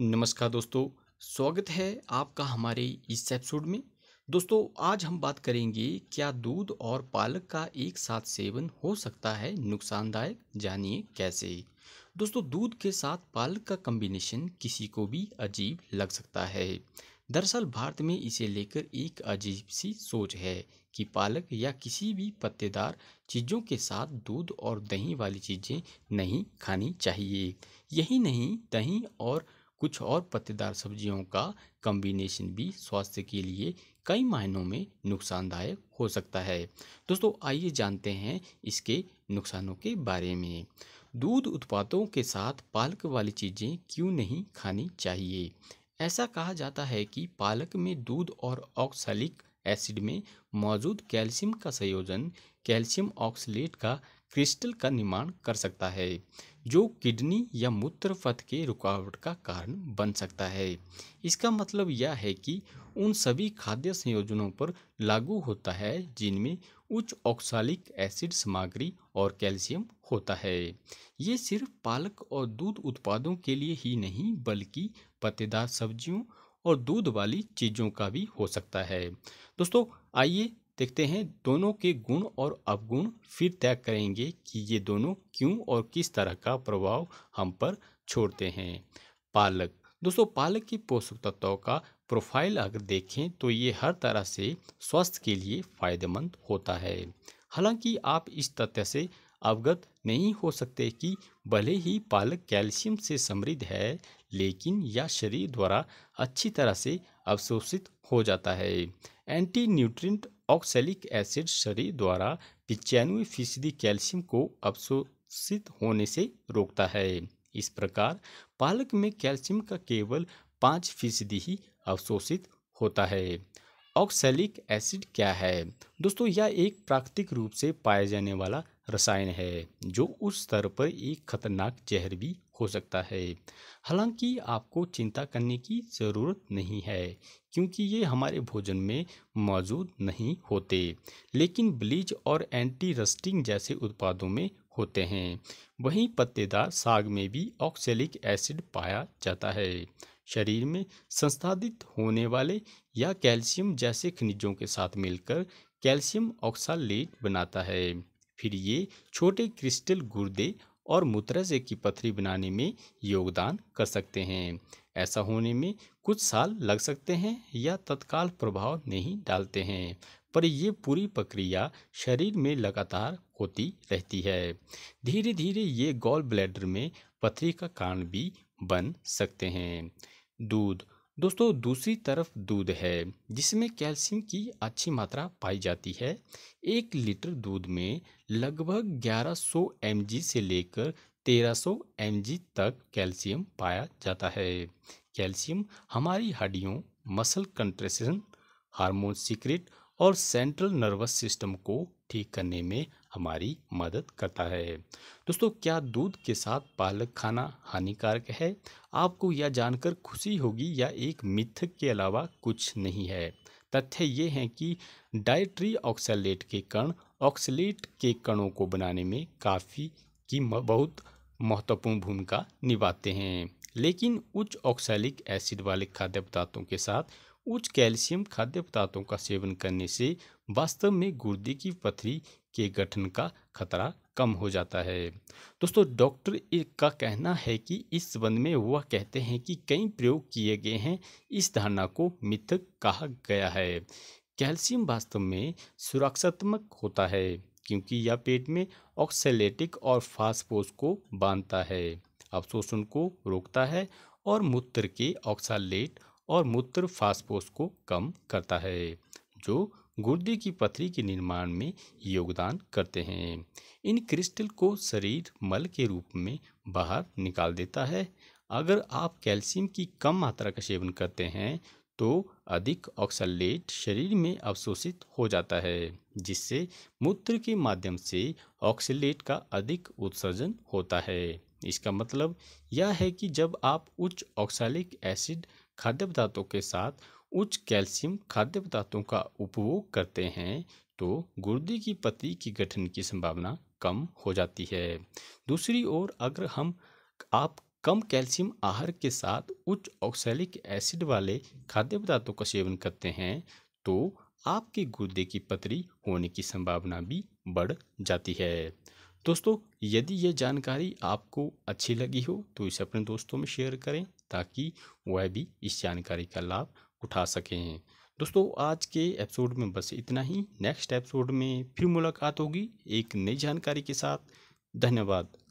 नमस्कार दोस्तों स्वागत है आपका हमारे इस एपिसोड में दोस्तों आज हम बात करेंगे क्या दूध और पालक का एक साथ सेवन हो सकता है नुकसानदायक जानिए कैसे दोस्तों दूध के साथ पालक का कम्बिनेशन किसी को भी अजीब लग सकता है दरअसल भारत में इसे लेकर एक अजीब सी सोच है कि पालक या किसी भी पत्तेदार चीज़ों के साथ दूध और दही वाली चीज़ें नहीं खानी चाहिए यही नहीं दही और कुछ और पत्तेदार सब्जियों का कम्बिनेशन भी स्वास्थ्य के लिए कई मायनों में नुकसानदायक हो सकता है दोस्तों आइए जानते हैं इसके नुकसानों के बारे में दूध उत्पादों के साथ पालक वाली चीज़ें क्यों नहीं खानी चाहिए ऐसा कहा जाता है कि पालक में दूध और ऑक्सलिक एसिड में मौजूद कैल्शियम का संयोजन कैल्शियम ऑक्सलेट का क्रिस्टल का निर्माण कर सकता है जो किडनी या मूत्र पथ के रुकावट का कारण बन सकता है इसका मतलब यह है कि उन सभी खाद्य संयोजनों पर लागू होता है जिनमें उच्च ऑक्सालिक एसिड सामग्री और कैल्शियम होता है ये सिर्फ पालक और दूध उत्पादों के लिए ही नहीं बल्कि पत्तेदार सब्जियों और दूध वाली चीज़ों का भी हो सकता है दोस्तों आइए देखते हैं दोनों के गुण और अवगुण फिर तय करेंगे कि ये दोनों क्यों और किस तरह का प्रभाव हम पर छोड़ते हैं पालक दोस्तों पालक की पोषक तत्वों का प्रोफाइल अगर देखें तो ये हर तरह से स्वास्थ्य के लिए फायदेमंद होता है हालांकि आप इस तथ्य से अवगत नहीं हो सकते कि भले ही पालक कैल्शियम से समृद्ध है लेकिन यह शरीर द्वारा अच्छी तरह से अवशोषित हो जाता है एंटी न्यूट्रिएंट ऑक्सैलिक एसिड शरीर द्वारा पिचानवे फीसदी कैल्शियम को अवशोषित होने से रोकता है इस प्रकार पालक में कैल्शियम का केवल पाँच फीसदी ही अवशोषित होता है ऑक्सैलिक एसिड क्या है दोस्तों यह एक प्राकृतिक रूप से पाया जाने वाला रसायन है जो उस स्तर पर एक खतरनाक जहर भी हो सकता है हालांकि आपको चिंता करने की ज़रूरत नहीं है क्योंकि ये हमारे भोजन में मौजूद नहीं होते लेकिन ब्लीच और एंटी रस्टिंग जैसे उत्पादों में होते हैं वहीं पत्तेदार साग में भी ऑक्सेलिक एसिड पाया जाता है शरीर में संस्थादित होने वाले या कैल्शियम जैसे खनिजों के साथ मिलकर कैल्शियम ऑक्सालेट बनाता है फिर ये छोटे क्रिस्टल गुर्दे और मुतरजे की पथरी बनाने में योगदान कर सकते हैं ऐसा होने में कुछ साल लग सकते हैं या तत्काल प्रभाव नहीं डालते हैं पर ये पूरी प्रक्रिया शरीर में लगातार होती रहती है धीरे धीरे ये गॉल ब्लैडर में पथरी का कारण भी बन सकते हैं दूध दोस्तों दूसरी तरफ दूध है जिसमें कैल्शियम की अच्छी मात्रा पाई जाती है एक लीटर दूध में लगभग 1100 सौ से लेकर 1300 सौ तक कैल्शियम पाया जाता है कैल्शियम हमारी हड्डियों मसल कंट्रेशन हार्मोन सीक्रेट और सेंट्रल नर्वस सिस्टम को ठीक करने में हमारी मदद करता है दोस्तों क्या दूध के साथ पालक खाना हानिकारक है आपको यह जानकर खुशी होगी या एक मिथक के अलावा कुछ नहीं है तथ्य ये हैं कि डाइट्री ऑक्सलेट के कण ऑक्सलेट के कणों को बनाने में काफ़ी की बहुत महत्वपूर्ण भूमिका निभाते हैं लेकिन उच्च ऑक्सैलिक एसिड वाले खाद्य पदार्थों के साथ उच्च कैल्शियम खाद्य पदार्थों का सेवन करने से वास्तव में गुर्दे की पथरी के गठन का खतरा कम हो जाता है दोस्तों डॉक्टर का कहना है कि इस संबंध में वह कहते हैं कि कई प्रयोग किए गए हैं इस धारणा को मिथक कहा गया है कैल्शियम वास्तव में सुरक्षात्मक होता है क्योंकि यह पेट में ऑक्सेलेटिक और फास्फोस को बांधता है अवशोषण को रोकता है और मूत्र के ऑक्सालेट और मूत्र फास्फोस को कम करता है जो गुर्दे की पथरी के निर्माण में योगदान करते हैं इन क्रिस्टल को शरीर मल के रूप में बाहर निकाल देता है अगर आप कैल्शियम की कम मात्रा का सेवन करते हैं तो अधिक ऑक्सलेट शरीर में अवशोषित हो जाता है जिससे मूत्र के माध्यम से ऑक्सलेट का अधिक उत्सर्जन होता है इसका मतलब यह है कि जब आप उच्च ऑक्सालिक एसिड खाद्य पदार्थों के साथ उच्च कैल्शियम खाद्य पदार्थों का उपभोग करते हैं तो गुर्दे की पत्ती की गठन की संभावना कम हो जाती है दूसरी ओर अगर हम आप कम कैल्शियम आहार के साथ उच्च ऑक्सैलिक एसिड वाले खाद्य पदार्थों का सेवन करते हैं तो आपके गुर्दे की पतरी होने की संभावना भी बढ़ जाती है दोस्तों यदि ये जानकारी आपको अच्छी लगी हो तो इसे अपने दोस्तों में शेयर करें ताकि वह भी इस जानकारी का लाभ उठा सकें दोस्तों आज के एपिसोड में बस इतना ही नेक्स्ट एपिसोड में फिर मुलाकात होगी एक नई जानकारी के साथ धन्यवाद